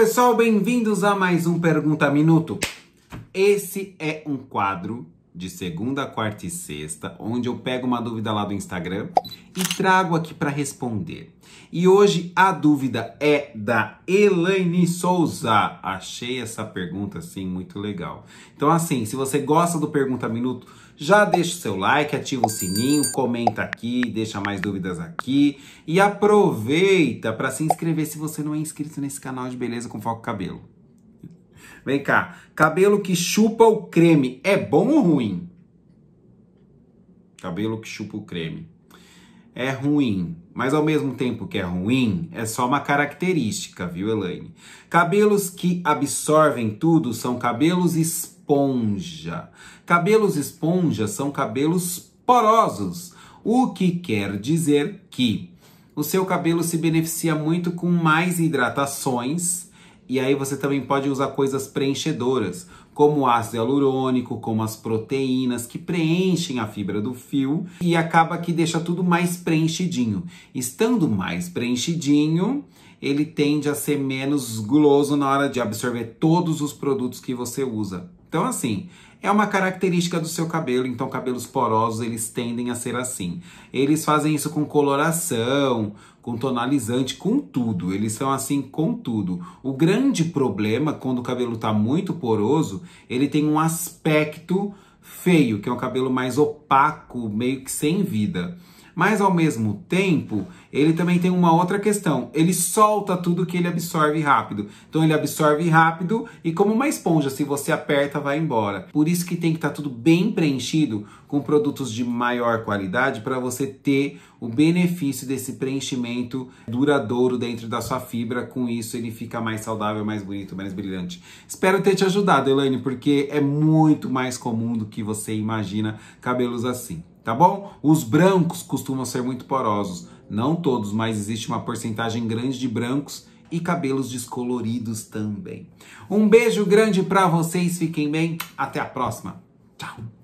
pessoal, bem-vindos a mais um Pergunta Minuto. Esse é um quadro de segunda, quarta e sexta, onde eu pego uma dúvida lá do Instagram e trago aqui para responder. E hoje a dúvida é da Elaine Souza. Achei essa pergunta assim muito legal. Então assim, se você gosta do Pergunta Minuto, já deixa o seu like, ativa o sininho, comenta aqui, deixa mais dúvidas aqui e aproveita para se inscrever se você não é inscrito nesse canal de beleza com foco cabelo. Vem cá. Cabelo que chupa o creme é bom ou ruim? Cabelo que chupa o creme. É ruim, mas ao mesmo tempo que é ruim, é só uma característica, viu, Elaine? Cabelos que absorvem tudo são cabelos esponja. Cabelos esponja são cabelos porosos, o que quer dizer que o seu cabelo se beneficia muito com mais hidratações e aí você também pode usar coisas preenchedoras, como o ácido hialurônico, como as proteínas que preenchem a fibra do fio e acaba que deixa tudo mais preenchidinho. Estando mais preenchidinho, ele tende a ser menos guloso na hora de absorver todos os produtos que você usa. Então, assim, é uma característica do seu cabelo, então cabelos porosos eles tendem a ser assim. Eles fazem isso com coloração, com tonalizante, com tudo. Eles são assim com tudo. O grande problema quando o cabelo tá muito poroso, ele tem um aspecto feio, que é um cabelo mais opaco, meio que sem vida. Mas ao mesmo tempo, ele também tem uma outra questão. Ele solta tudo que ele absorve rápido. Então ele absorve rápido e como uma esponja, se você aperta, vai embora. Por isso que tem que estar tá tudo bem preenchido com produtos de maior qualidade para você ter o benefício desse preenchimento duradouro dentro da sua fibra. Com isso, ele fica mais saudável, mais bonito, mais brilhante. Espero ter te ajudado, Elaine, porque é muito mais comum do que você imagina cabelos assim tá bom? Os brancos costumam ser muito porosos, não todos, mas existe uma porcentagem grande de brancos e cabelos descoloridos também. Um beijo grande para vocês, fiquem bem, até a próxima. Tchau.